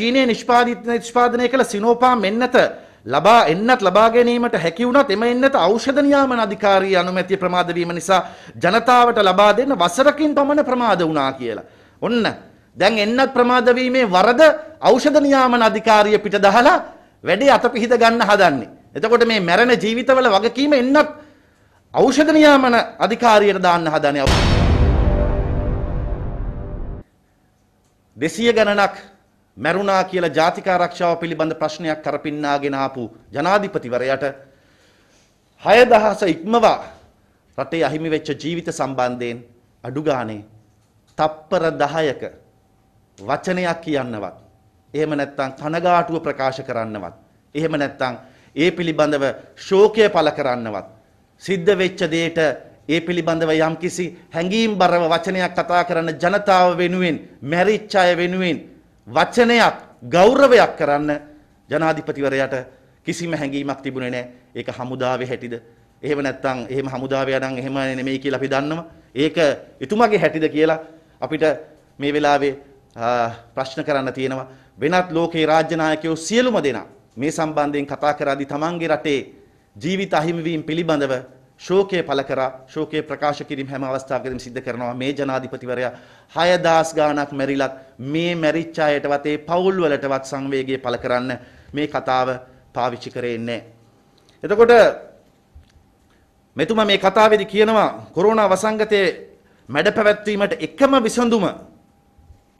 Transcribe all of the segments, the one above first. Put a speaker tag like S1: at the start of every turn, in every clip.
S1: චීනය නිෂ්පාදිතන නිෂ්පාදනය කළ සිනෝපාම් එන්නත ලබා එන්නත් ලබා ගැනීමට හැකි වුණත් එම එන්නත ඖෂධ නියාමන අධිකාරී අනුමැතිය ප්‍රමාද වීම නිසා ජනතාවට ලබා දෙන්න වසරකින් පමණ ප්‍රමාද වුණා කියලා. ඔන්න දැන් එන්නත් ප්‍රමාද වීමේ වරද ඖෂධ නියාමන අධිකාරිය පිට දහලා වැඩේ අතපිහිද ගන්න හදන්නේ. එතකොට මේ මැරෙන ජීවිතවල වගකීම එන්නත් ඖෂධ නියාමන අධිකාරියට දාන්න හදනේ. 200 ගණනක් මැරුණා කියලා ජාතික ආරක්ෂාව පිළිබඳ ප්‍රශ්නයක් කරපින්නාගෙන ආපු ජනාධිපතිවරයාට 6000 ඉක්මවා රටේ අහිමි වෙච්ච ජීවිත සම්බන්ධයෙන් අඩු ගානේ තප්පර 10ක වචනයක් කියන්නවත් එහෙම නැත්නම් කනගාටුව ප්‍රකාශ කරන්නවත් එහෙම නැත්නම් ඒ පිළිබඳව ශෝකය පළ කරන්නවත් සිද්ධ වෙච්ච දෙයට ඒ පිළිබඳව යම්කිසි හැඟීම් බරව වචනයක් කතා කරන ජනතාව වෙනුවෙන් මැරිච්ච අය වෙනුවෙන් වචනයක් ගෞරවයක් කරන්න ජනාධිපතිවරයාට කිසිම හැඟීමක් තිබුණේ නැහැ. ඒක හමුදාවේ හැටිද? එහෙම නැත්නම් එහෙම හමුදාවේ නම් එහෙම නෙමෙයි කියලා අපි දන්නවා. ඒක එතුමාගේ හැටිද කියලා අපිට මේ වෙලාවේ ප්‍රශ්න කරන්න තියෙනවා. වෙනත් ලෝකේ රාජ්‍ය නායකයෝ සියලුම දෙනා මේ සම්බන්ධයෙන් කතා කරද්දී තමන්ගේ රටේ ජීවිත අහිමිවීම පිළිබඳව ශෝකය පළ කරා ශෝකය ප්‍රකාශ කිරීම හැම අවස්ථාවකදීම සිද්ධ කරනවා මේ ජනාධිපතිවරයා 6000 ගාණක් මැරිලත් මේ මැරිච්ච අයටවත් ඒ පවුල් වලටවත් සංවේගය පළ කරන්න මේ කතාව පාවිච්චි කරේ නැහැ. එතකොට මෙතුමා මේ කතාවේදී කියනවා කොරෝනා වසංගතයේ මැඩ පැවැත්වීමට එකම විසඳුම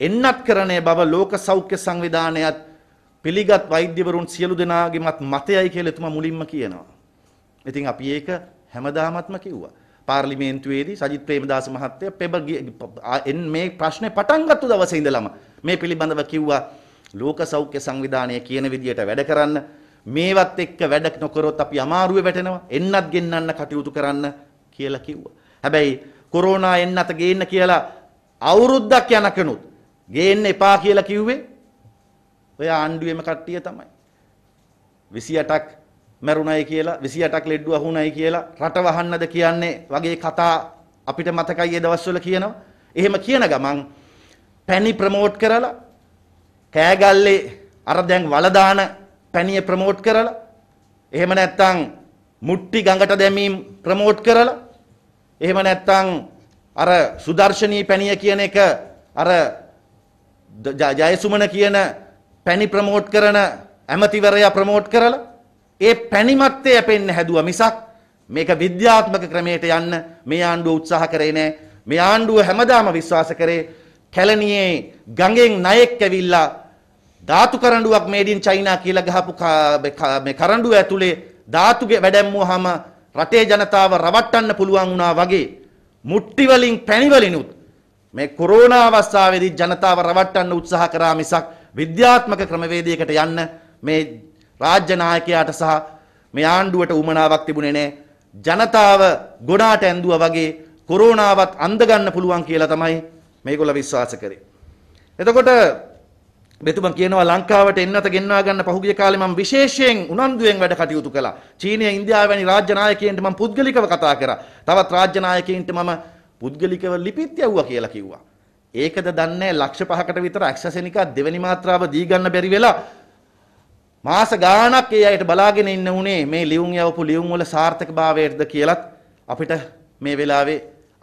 S1: එන්නත් කරණය බව ලෝක සෞඛ්‍ය සංවිධානයත් පිළිගත් වෛද්‍යවරුන් සියලු දෙනාගේමත් මතයයි කියලා එතුමා මුලින්ම කියනවා. ඉතින් අපි ඒක හැමදාමත්ම කිව්වා. පාර්ලිමේන්තුවේදී සජිත් ප්‍රේමදාස මහත්තයා පෙබ මේ ප්‍රශ්නේ පටන් ගත්ත දවසේ ඉඳලම මේ පිළිබඳව කිව්වා ලෝක සෞඛ්‍ය සංවිධානය කියන විදියට වැඩ කරන්න මේවත් එක්ක වැඩ නොකරොත් අපි අමාරුවේ වැටෙනවා එන්නත් ගෙන්නන්න කටයුතු කරන්න කියලා කිව්වා. හැබැයි කොරෝනා එන්නත ගේන්න කියලා අවුරුද්දක් යනකනුත් ගේන්න එපා කියලා කිව්වේ ඔය ආණ්ඩුවේම කට්ටිය තමයි. 28ක් මැරුණයි කියලා 28ක් ලෙඩ්ඩු අහුණයි කියලා රට වහන්නද කියන්නේ වගේ කතා අපිට මතකයි ඒ දවස්වල කියනවා. එහෙම කියන ගමන් පැණි ප්‍රමෝට් කරලා කෑගල්ලේ අර දැන් වල දාන පැණිය ප්‍රමෝට් කරලා එහෙම නැත්නම් මුට්ටි ගඟට දැමීම් ප්‍රමෝට් කරලා එහෙම නැත්නම් අර සුදර්ශනී පැණිය කියන එක අර ජයසුමන කියන පැණි ප්‍රමෝට් කරන ඇමතිවරයා ප්‍රමෝට් කරලා ඒ පැණිමත්තේ යැපෙන්න හැදුවා මිසක් මේක විද්‍යාත්මක ක්‍රමයට යන්න මේ ආණ්ඩුව උත්සාහ කරේ නෑ. මේ ආණ්ඩුව හැමදාම විශ්වාස කරේ කැලණියේ ගඟෙන් ණයෙක් ඇවිල්ලා ධාතු කරඬුවක් මේඩින් චයිනා කියලා ගහපු මේ කරඬුව ඇතුලේ ධාතුගේ වැඩැම්මුවාම රටේ ජනතාව රවට්ටන්න පුළුවන් වුණා වගේ මුට්ටි වලින් පැණි වලිනුත් මේ කොරෝනා අවස්ථාවේදී ජනතාව රවට්ටන්න උත්සාහ කරා මිසක් විද්‍යාත්මක ක්‍රමවේදයකට යන්න මේ රාජ්‍ය නායකයාට සහ මේ ආණ්ඩුවට උමනාවක් තිබුණේ නැහැ. ජනතාව ගොඩාට ඇඳුවා වගේ කොරෝනාවත් අඳ ගන්න පුළුවන් කියලා තමයි මේගොල්ලෝ විශ්වාස කරේ. එතකොට මෙතුමන් කියනවා ලංකාවට එන්නත ගෙන්වා ගන්න පහුගිය කාලේ මම විශේෂයෙන් උනන්දුවෙන් වැඩ කටයුතු කළා. චීනය ඉන්දියාව වැනි රාජ්‍ය නායකයන්ට මම පුද්ගලිකව කතා කරා. තවත් රාජ්‍ය නායකයන්ට මම පුද්ගලිකව ලිපිත් යවුවා කියලා කිව්වා. ඒකද දන්නේ ලක්ෂ 5කට විතර ඇක්සසෙනිකා දෙවෙනි මාත්‍රාව දී ගන්න බැරි වෙලා මාස ගාණක් ඒ අයට බලාගෙන ඉන්න උනේ මේ ලියුම් යවපු ලියුම් වල සාර්ථකභාවයටද කියලත් අපිට මේ වෙලාවේ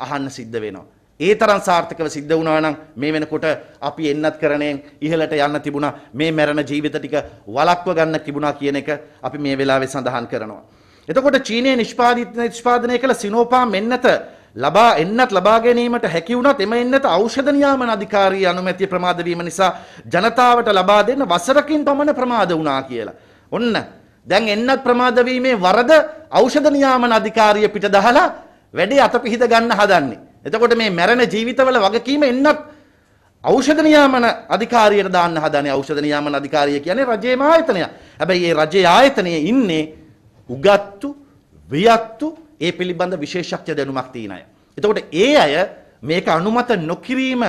S1: අහන්න සිද්ධ වෙනවා. ඒ තරම් සාර්ථකව සිද්ධ වුණා නම් මේ වෙනකොට අපි එන්නත් කරණයෙන් ඉහළට යන්න තිබුණා මේ මැරෙන ජීවිත ටික වළක්ව ගන්න තිබුණා කියන එක අපි මේ වෙලාවේ සඳහන් කරනවා. එතකොට චීනයේ නිෂ්පාදිත නිෂ්පාදනය කළ සිනෝපා මෙන්නත ලබා එන්නත් ලබා ගැනීමට හැකි වුණත් එම එන්නත ඖෂධ නියාමන අධිකාරිය අනුමැතිය ප්‍රමාද වීම නිසා ජනතාවට ලබා දෙන්න වසරකින් පමණ ප්‍රමාද වුණා කියලා. ඔන්න දැන් එන්නත් ප්‍රමාද වීමේ වරද ඖෂධ නියාමන අධිකාරිය පිට දහලා වැඩේ අතපිහිද ගන්න හදන්නේ. එතකොට මේ මැරෙන ජීවිතවල වගකීම එන්නත් ඖෂධ නියාමන අධිකාරියට දාන්න හදනේ ඖෂධ නියාමන අධිකාරිය කියන්නේ රජයේම ආයතනය. හැබැයි මේ රජයේ ආයතනයේ ඉන්නේ උගත්තු වියත්තු ඒ පිළිබඳ විශේෂඥ දැනුමක් තියෙන අය. එතකොට ඒ අය මේක අනුමත නොකිරීම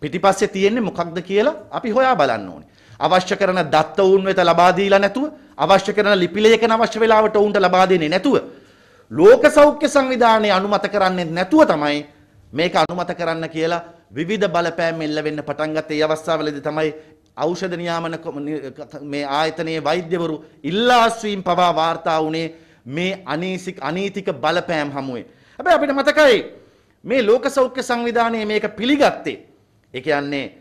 S1: පිටිපස්සේ තියෙන්නේ මොකක්ද කියලා අපි හොයා බලන්න ඕනේ. අවශ්‍ය කරන දත්ත උන් වෙත ලබා දීලා නැතුව අවශ්‍ය කරන ලිපි ලේඛන අවශ්‍ය වෙලාවට උන්ට ලබා දෙන්නේ නැතුව ලෝක සෞඛ්‍ය සංවිධානය අනුමත කරන්නේ නැතුව තමයි මේක අනුමත කරන්න කියලා විවිධ බලපෑම් එල්ල වෙන්න පටන් ගත්තේ ඒ අවස්ථාවලදී තමයි ඖෂධ නියාමන මේ ආයතනයේ වෛද්‍යවරු ඉල්ලා අස්වීම් පවා වාර්තා වුණේ මේ අනීසික අනීතික බලපෑම් හමුවේ. හැබැයි අපිට මතකයි මේ ලෝක සෞඛ්‍ය සංවිධානය මේක පිළිගත්තේ. ඒ කියන්නේ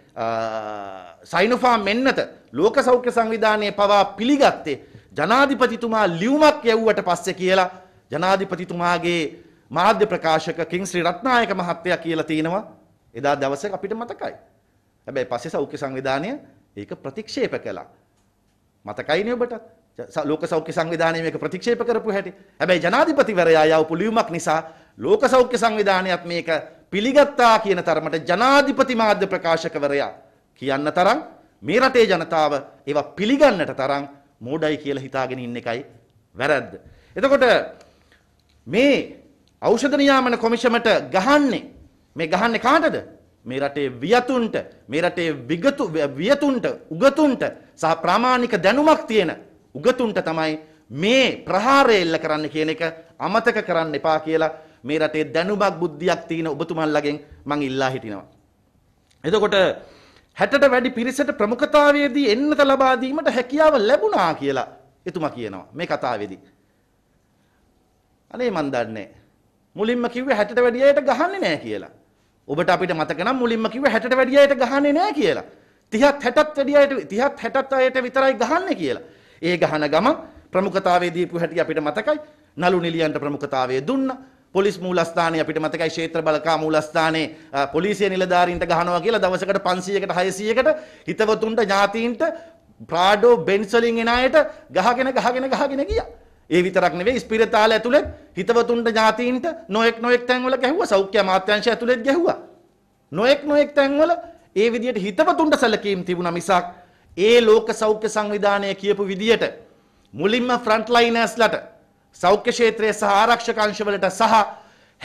S1: සයිනොෆා මෙන්නත ලෝක සෞඛ්‍ය සංවිධානය පවා පිළිගත්තේ ජනාධිපතිතුමා ලියුමක් යැව්වට පස්සේ කියලා ජනාධිපතිතුමාගේ මාධ්‍ය ප්‍රකාශක කිංස්ලි රත්නායක මහත්තයා කියලා තිනවා එදා දවසේ අපිට මතකයි. හැබැයි පස්සේ සෞඛ්‍ය සංවිධානය ඒක ප්‍රතික්ෂේප කළා. මතකයිනේ ඔබටත්. ලෝක සෞඛ්‍ය සංවිධානය මේක ප්‍රතික්ෂේප කරපු හැටි. හැබැයි ජනාධිපතිවරයා යවපු ලියුමක් නිසා ලෝක සෞඛ්‍ය සංවිධානයත් මේක පිළිගත්තා කියන තරමට ජනාධිපති මාධ්‍ය ප්‍රකාශකවරයා කියන්න තරම් මේ රටේ ජනතාව ඒවා පිළිගන්නට තරම් මෝඩයි කියලා හිතාගෙන ඉන්න එකයි වැරද්ද. එතකොට මේ ඖෂධ නියාමන කොමිෂමට ගහන්නේ මේ ගහන්නේ කාටද? මේ රටේ වියතුන්ට, මේ රටේ විගතු වියතුන්ට, උගතුන්ට සහ ප්‍රාමාණික දැනුමක් තියෙන උගතුන්ට තමයි මේ ප්‍රහාරය එල්ල කරන්න කියන එක අමතක කරන්න එපා කියලා මේ රටේ දැනුමක් බුද්ධියක් තියෙන ඔබතුමන්ලගෙන් මං ඉල්ලා හිටිනවා. එතකොට 60ට වැඩි පිරිසට ප්‍රමුඛතාවයේදී එන්නත ලබා දීමට හැකියාව ලැබුණා කියලා එතුමා කියනවා මේ කතාවේදී. අනේ මන් දන්නේ මුලින්ම කිව්වේ 60ට වැඩි අයට ගහන්නේ නැහැ කියලා. ඔබට අපිට මතක නම් මුලින්ම කිව්වේ 60ට වැඩි අයට ගහන්නේ නැහැ කියලා. 30ත් 60ත් වැඩි අයට 30ත් 60ත් අයට විතරයි ගහන්නේ කියලා. ඒ ගහන ගමන් ප්‍රමුඛතාවයේ දීපු හැටි අපිට මතකයි. නලු නිලියන්ට ප්‍රමුඛතාවය දුන්නා. පොලිස් මූලස්ථානයේ අපිට මතකයි ක්ෂේත්‍ර බලකා මූලස්ථානයේ පොලිසිය නිලධාරීන්ට ගහනවා කියලා දවසකට 500කට 600කට හිතවතුන්ට ඥාතීන්ට ප්‍රාඩෝ බෙන්ස් වලින් එන අයට ගහගෙන ගහගෙන ගහගෙන ගියා. ඒ විතරක් නෙවෙයි ස්පිරිතාල ඇතුළේ හිතවතුන්ට ඥාතීන්ට නොඑක් නොඑක් තැන්වල ගැහුවා සෞඛ්‍ය අමාත්‍යාංශය ඇතුළේත් ගැහුවා. නොඑක් නොඑක් තැන්වල ඒ විදිහට හිතවතුන්ට සැලකීම් තිබුණා මිසක් ඒ ලෝක සෞඛ්‍ය සංවිධානය කියපු විදියට මුලින්ම ෆ්‍රන්ට්ලයිනර්ස්ලට සෞඛ්‍ය ක්ෂේත්‍රයේ සහ ආරක්ෂක අංශවලට සහ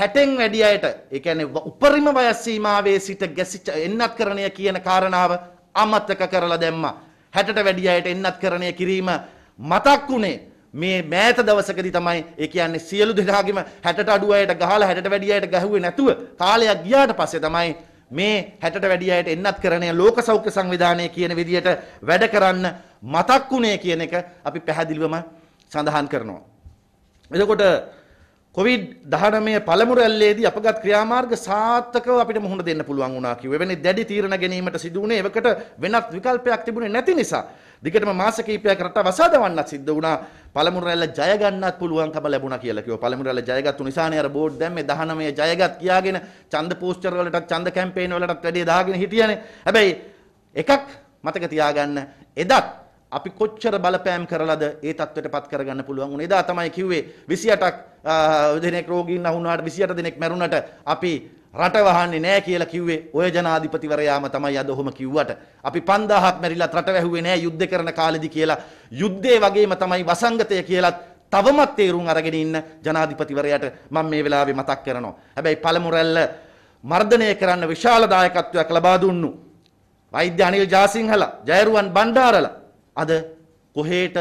S1: 60න් වැඩි අයට ඒ කියන්නේ උපරිම වයස් සීමාවේ සිට ගැසිච්ච එන්නත්කරණය කියන කාරණාව අමතක කරලා දැම්මා. 60ට වැඩි අයට එන්නත්කරණය කිරීම මතක් වුණේ මේ මෑත දවසකදී තමයි ඒ කියන්නේ සියලු දෙනාගෙම 60ට අඩු අයට ගහලා 60ට වැඩි අයට ගැහුවේ නැතුව කාලයක් ගියාට පස්සේ තමයි මේ 60ට වැඩි අයට එන්නත් කරන්නේ ලෝක සෞඛ්‍ය සංවිධානය කියන විදියට වැඩ කරන්න මතක් වුණේ කියන එක අපි පැහැදිලිවම සඳහන් කරනවා. එතකොට කොවිඩ් 19 පළමු රැල්ලේදී අපගත් ක්‍රියාමාර්ග සාර්ථකව අපිට මුහුණ දෙන්න පුළුවන් වුණා කිව්ව. එවැනි දැඩි තීරණ ගැනීමට සිදු වුණේ එවකට වෙනත් විකල්පයක් තිබුණේ නැති නිසා. දිගටම මාස කිහිපයක් රටාව අසාදවන්නත් සිද්ධ වුණා. පළමු රැල්ල ජය ගන්නත් පුළුවන්කම ලැබුණා කියලා කිව්වා. පළමු රැල්ල ජයගත්තු නිසානේ අර බෝඩ් දැම්මේ 19 ජයගත් කියාගෙන ඡන්ද පෝස්ටර් වලටත් ඡන්ද කැම්පේන් වලටත් වැඩි දාගෙන හිටියානේ. හැබැයි එකක් මතක තියාගන්න එදත් අපි කොච්චර බලපෑම් කරලාද ඒ තත්ත්වයට පත් කරගන්න පුළුවන් උනේ. එදා තමයි කිව්වේ 28ක් දෙනෙක් රෝගීන් අහුණාට 28 දෙනෙක් මැරුණාට අපි රට වහන්නේ නැහැ කියලා කිව්වේ ඔය ජනාධිපතිවරයාම තමයි අද ඔහොම කිව්වට. අපි 5000ක් මැරිලා රට වැහුවේ නැහැ යුද්ධ කරන කාලෙදි කියලා. යුද්ධේ වගේම තමයි වසංගතය කියලත් තවමත් තේරුම් අරගෙන ඉන්න ජනාධිපතිවරයාට මම මේ වෙලාවේ මතක් කරනවා. හැබැයි පළමු රැල්ල මර්ධනය කරන්න විශාල දායකත්වයක් ලබා දුන්නු වෛද්‍ය අනිල් ජාසිංහල ජයරුවන් බණ්ඩාරල අද කොහේටද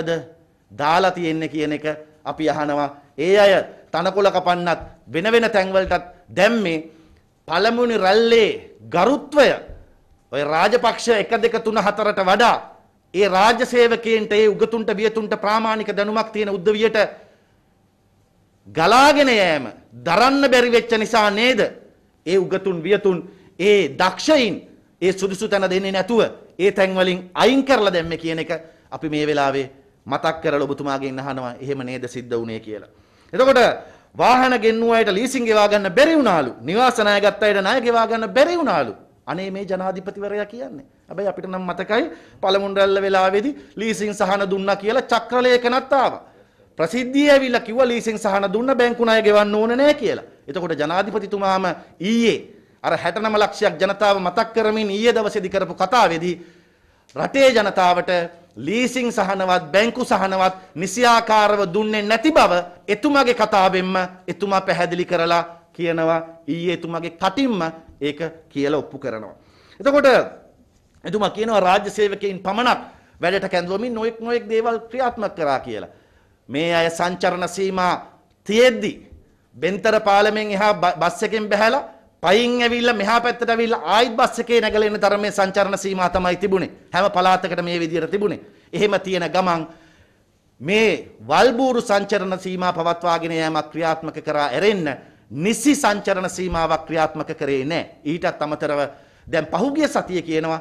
S1: දාලා තියෙන්නේ කියන එක අපි අහනවා ඒ අය තනකොළ කපන්නත් වෙන වෙන තැන්වලටත් දැම්මේ පළමුනි රැල්ලේ ගරුත්වය ඔය රාජපක්ෂ 1 2 3 4ට වඩා ඒ රාජ්‍ය සේවකයන්ට ඒ උගතුන්ට වියතුන්ට ප්‍රාමාණික දැනුමක් තියෙන උද්දවියට ගලාගෙන යෑම දරන්න බැරි වෙච්ච නිසා නේද ඒ උගතුන් වියතුන් ඒ දක්ෂයින් ඒ සුදුසු තැන දෙන්නේ නැතුව ඒ තැන් වලින් අයින් කරලා දැම්මේ කියන එක අපි මේ වෙලාවේ මතක් කරලා ඔබතුමාගෙන් අහනවා එහෙම නේද සිද්ධ වුණේ කියලා. එතකොට වාහන ගෙන්නුව අයට ලීසින් ගෙවා ගන්න බැරි වුණාලු. නිවාස ණය ගත්ත අයට ණය ගෙවා ගන්න බැරි වුණාලු. අනේ මේ ජනාධිපතිවරයා කියන්නේ. හැබැයි අපිට නම් මතකයි පළමුණරල්ල වෙලාවේදී ලීසින් සහන දුන්නා කියලා චක්‍රලේඛනත් ආවා. ප්‍රසිද්ධිය ඇවිල්ලා කිව්වා ලීසින් සහන දුන්න බැංකු ණය ගෙවන්න ඕනේ නැහැ කියලා. එතකොට ජනාධිපතිතුමාම ඊයේ අර 69 ලක්ෂයක් ජනතාව මතක් කරමින් ඊයේ දවසේදී කරපු කතාවේදී රටේ ජනතාවට ලීසිං සහනවත් බැංකු සහනවත් නිසියාකාරව දුන්නේ නැති බව එතුමගේ කතාවෙන්ම එතුමා පැහැදිලි කරලා කියනවා ඊයේ එතුමගේ කටින්ම ඒක කියලා ඔප්පු කරනවා. එතකොට එතුමා කියනවා රාජ්‍ය සේවකයන් පමණක් වැඩට කැඳවමින් නොයෙක් නොයෙක් දේවල් ක්‍රියාත්මක කරා කියලා. මේ අය සංචරණ සීමා තියෙද්දි බෙන්තර පාලමෙන් එහා බස් එකෙන් බැහැලා පයින් ඇවිල්ලා මෙහා පැත්තට ඇවිල්ලා ආයිත් බස් එකේ නැගලා එන තරමේ සංචරණ සීමා තමයි තිබුණේ. හැම පළාතකට මේ විදිහට තිබුණේ. එහෙම තියෙන ගමන් මේ වල්බూరు සංචරණ සීමා පවත්වාගෙන යෑමක් ක්‍රියාත්මක කරා ඇරෙන්න නිසි සංචරණ සීමාවක් ක්‍රියාත්මක කරේ නැහැ. ඊටත් අමතරව දැන් පහුගිය සතිය කියනවා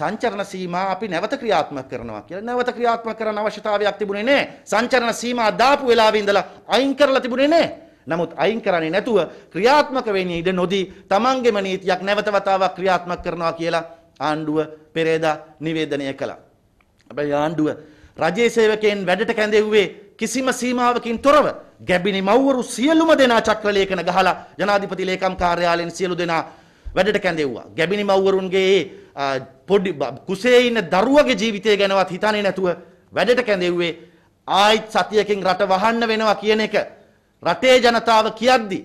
S1: සංචරණ සීමා අපි නැවත ක්‍රියාත්මක කරනවා කියලා. නැවත ක්‍රියාත්මක කරන්න අවශ්‍යතාවයක් තිබුණේ නැහැ. සංචරණ සීමා දාපු වෙලාවේ ඉඳලා අයින් කරලා තිබුණේ නැහැ. නමුත් අයින් කරන්නේ නැතුව ක්‍රියාත්මක වෙන්නේ ඉඩ නොදී තමන්ගේම නීතියක් නැවත වතාවක් ක්‍රියාත්මක කරනවා කියලා ආණ්ඩුව පෙරේදා නිවේදනය කළා. හැබැයි ආණ්ඩුව රජයේ සේවකයන් වැඩට කැඳෙව්වේ කිසිම සීමාවකින් තොරව ගැබිනි මව්වරු සියලුම දෙනා චක්‍රලේඛන ගහලා ජනාධිපති ලේකම් කාර්යාලයෙන් සියලු දෙනා වැඩට කැඳෙව්වා. ගැබිනි මව්වරුන්ගේ පොඩි කුසේ ඉන්න දරුවගේ ජීවිතය ගැනවත් හිතන්නේ නැතුව වැඩට කැඳෙව්වේ ආයිත් සතියකින් රට වහන්න වෙනවා කියන එක රටේ ජනතාව කියද්දි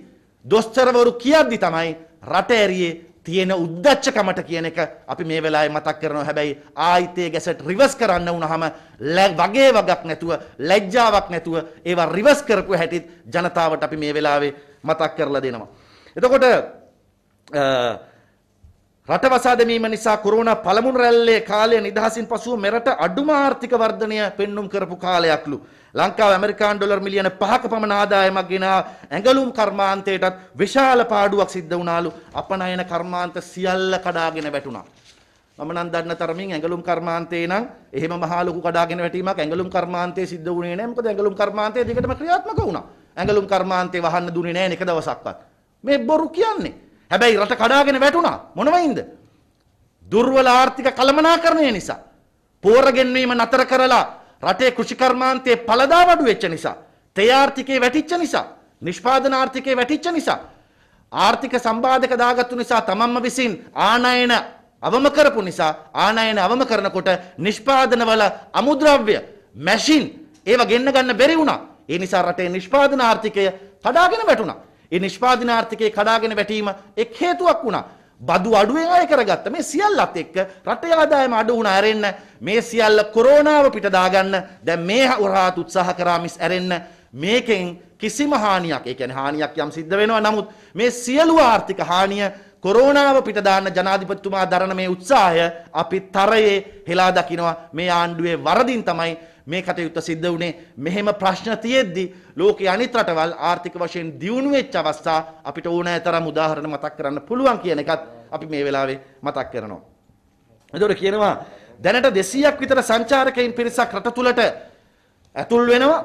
S1: දොස්තරවරු කියද්දි තමයි රට ඇරියේ තියෙන උද්දච්චකමට කියන එක අපි මේ වෙලාවේ මතක් කරනවා හැබැයි ආයිතේ ගැසට් රිවර්ස් කරන්න වුණාම වගේ වගක් නැතුව ලැජ්ජාවක් නැතුව ඒවා රිවර්ස් කරපු හැටිත් ජනතාවට අපි මේ වෙලාවේ මතක් කරලා දෙනවා. එතකොට රට වසා දැමීම නිසා කොරෝනා පළමුණු රැල්ලේ කාලය නිදහසින් පසුව මෙරට අඩුම ආර්ථික වර්ධනය පෙන්눔 කරපු කාලයක්ලු. ලංකාව ඇමරිකානු ඩොලර් මිලියන 5ක පමණ ආදායමක් ගෙන ඇඟලුම් කර්මාන්තයටත් විශාල පාඩුවක් සිද්ධ වුණාලු. අපනයන කර්මාන්ත සියල්ල කඩාගෙන වැටුණා. මම නම් දන්න තරමින් ඇඟලුම් කර්මාන්තේ නම් එහෙම මහා ලොකු කඩාගෙන වැටීමක් ඇඟලුම් කර්මාන්තේ සිද්ධ වුණේ නැහැ. මොකද ඇඟලුම් කර්මාන්තේ දිගටම ක්‍රියාත්මක වුණා. ඇඟලුම් කර්මාන්තේ වහන්න දුන්නේ නැහැ එක දවසක්වත්. මේ බොරු කියන්නේ. හැබැයි රට කඩාගෙන වැටුණා මොනවයින්ද? දුර්වල ආර්ථික කළමනාකරණය නිසා. පෝරගෙන්වීම නතර කරලා රටේ කෘෂිකර්මාන්තයේ පළදා වඩු වෙච්ච නිසා, තේ ආර්ථිකේ වැටිච්ච නිසා, නිෂ්පාදන ආර්ථිකේ වැටිච්ච නිසා, ආර්ථික සම්බාධක දාගත්තු නිසා තමන්ම විසින් ආනයන අවම කරපු නිසා ආනයන අවම කරනකොට නිෂ්පාදනවල අමුද්‍රව්‍ය මැෂින් ඒව ගෙන්න ගන්න බැරි වුණා. ඒ නිසා රටේ නිෂ්පාදන ආර්ථිකය කඩාගෙන වැටුණා. ඒ නිෂ්පාදනාර්ථකයේ කඩාගෙන වැටීම එක් හේතුවක් වුණා. බදු අඩුවෙන් අය කරගත්ත මේ සියල්ලත් එක්ක රටේ ආදායම අඩු වුණා ඇරෙන්න මේ සියල්ල කොරෝනාව පිට දාගන්න දැන් මේ උරහාත් උත්සාහ කරා මිස් ඇරෙන්න මේකෙන් කිසිම හානියක් ඒ කියන්නේ හානියක් යම් සිද්ධ වෙනවා නමුත් මේ සියලු ආර්ථික හානිය කොරෝනාව පිට දාන්න ජනාධිපතිතුමා දරන මේ උත්සාහය අපි තරයේ හෙලා දකිනවා මේ ආණ්ඩුවේ වරදින් තමයි මේ කටයුත්ත සිද්ධ වුණේ මෙහෙම ප්‍රශ්න තියෙද්දි ලෝකයේ අනිත් රටවල් ආර්ථික වශයෙන් දියුණු වෙච්ච අවස්ථා අපිට ඕනෑ තරම් උදාහරණ මතක් කරන්න පුළුවන් කියන එකත් අපි මේ වෙලාවේ මතක් කරනවා. එතකොට කියනවා දැනට 200ක් විතර සංචාරකයන් පිරිසක් රට තුලට ඇතුල් වෙනවා.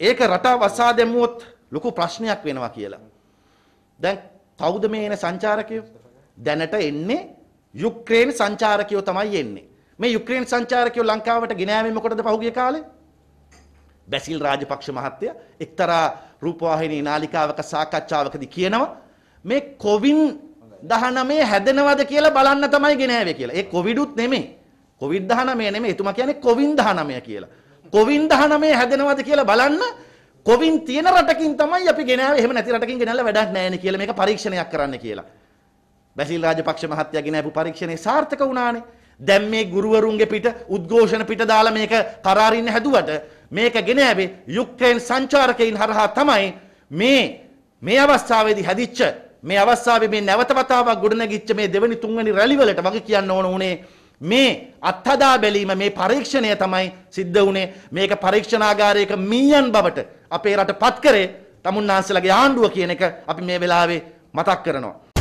S1: ඒක රට වසා දැමුවොත් ලොකු ප්‍රශ්නයක් වෙනවා කියලා. දැන් කවුද මේ එන සංචාරකයෝ? දැනට එන්නේ යුක්‍රේන සංචාරකයෝ තමයි එන්නේ. මේ යුක්‍රේන් සංචාරකයෝ ලංකාවට ගෙනෑමේ මොකටද පහුගිය කාලේ? බැසිල් රාජපක්ෂ මහත්තයා එක්තරා රූපවාහිනී නාලිකාවක සාකච්ඡාවකදී කියනවා මේ කොවින් 19 හැදෙනවද කියලා බලන්න තමයි ගෙනෑවේ කියලා. ඒ කොවිඩුත් නෙමෙයි. කොවිඩ් 19 නෙමෙයි. එතුමා කියන්නේ කොවින් 19 කියලා. කොවින් 19 හැදෙනවද කියලා බලන්න කොවින් තියෙන රටකින් තමයි අපි ගෙනාවේ. එහෙම නැති රටකින් ගෙනල්ලා වැඩක් නැහැ නේ කියලා මේක පරීක්ෂණයක් කරන්න කියලා. බැසිල් රාජපක්ෂ මහත්තයා ගෙනාවු පරීක්ෂණේ සාර්ථක වුණානේ. දැන් මේ ගුරුවරුන්ගේ පිට උද්ඝෝෂණ පිට දාලා මේක කරාරින්න හැදුවට මේක ගෙන ඇවේ යුක්‍රේන් සංචාරකයින් හරහා තමයි මේ මේ අවස්ථාවේදී හැදිච්ච මේ අවස්ථාවේ මේ නැවත වතාවක් ගොඩනැගිච්ච මේ දෙවනි තුන්වැනි රැලි වලට වගේ කියන්න ඕන උනේ මේ අත්හදා බැලීම මේ පරීක්ෂණය තමයි සිද්ධ වුණේ මේක පරීක්ෂණාගාරයක මීයන් බවට අපේ රට පත් කරේ තමුන්නාන්සලගේ ආණ්ඩුව කියන එක අපි මේ වෙලාවේ මතක් කරනවා.